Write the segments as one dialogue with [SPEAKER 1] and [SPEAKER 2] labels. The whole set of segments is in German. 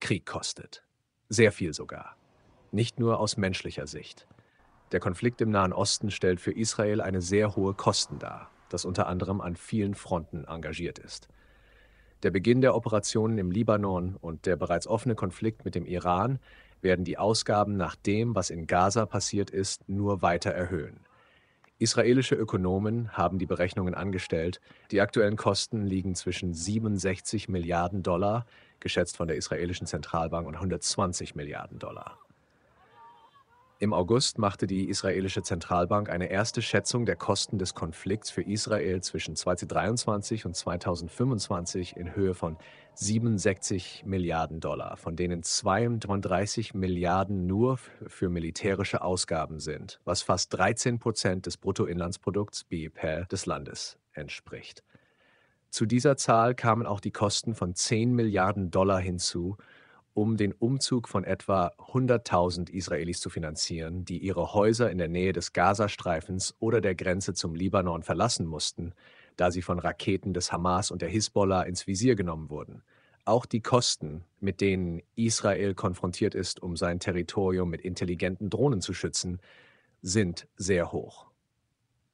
[SPEAKER 1] Krieg kostet. Sehr viel sogar. Nicht nur aus menschlicher Sicht. Der Konflikt im Nahen Osten stellt für Israel eine sehr hohe Kosten dar, das unter anderem an vielen Fronten engagiert ist. Der Beginn der Operationen im Libanon und der bereits offene Konflikt mit dem Iran werden die Ausgaben nach dem, was in Gaza passiert ist, nur weiter erhöhen. Israelische Ökonomen haben die Berechnungen angestellt. Die aktuellen Kosten liegen zwischen 67 Milliarden Dollar, geschätzt von der israelischen Zentralbank, und 120 Milliarden Dollar. Im August machte die israelische Zentralbank eine erste Schätzung der Kosten des Konflikts für Israel zwischen 2023 und 2025 in Höhe von 67 Milliarden Dollar, von denen 32 Milliarden nur für militärische Ausgaben sind, was fast 13 Prozent des Bruttoinlandsprodukts BIPL des Landes entspricht. Zu dieser Zahl kamen auch die Kosten von 10 Milliarden Dollar hinzu, um den Umzug von etwa 100.000 Israelis zu finanzieren, die ihre Häuser in der Nähe des Gazastreifens oder der Grenze zum Libanon verlassen mussten, da sie von Raketen des Hamas und der Hisbollah ins Visier genommen wurden. Auch die Kosten, mit denen Israel konfrontiert ist, um sein Territorium mit intelligenten Drohnen zu schützen, sind sehr hoch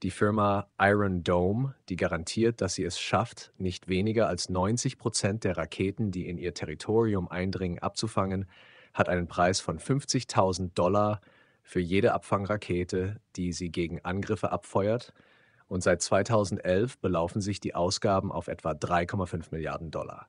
[SPEAKER 1] die Firma Iron Dome, die garantiert, dass sie es schafft, nicht weniger als 90 Prozent der Raketen, die in ihr Territorium eindringen, abzufangen, hat einen Preis von 50.000 Dollar für jede Abfangrakete, die sie gegen Angriffe abfeuert. Und seit 2011 belaufen sich die Ausgaben auf etwa 3,5 Milliarden Dollar.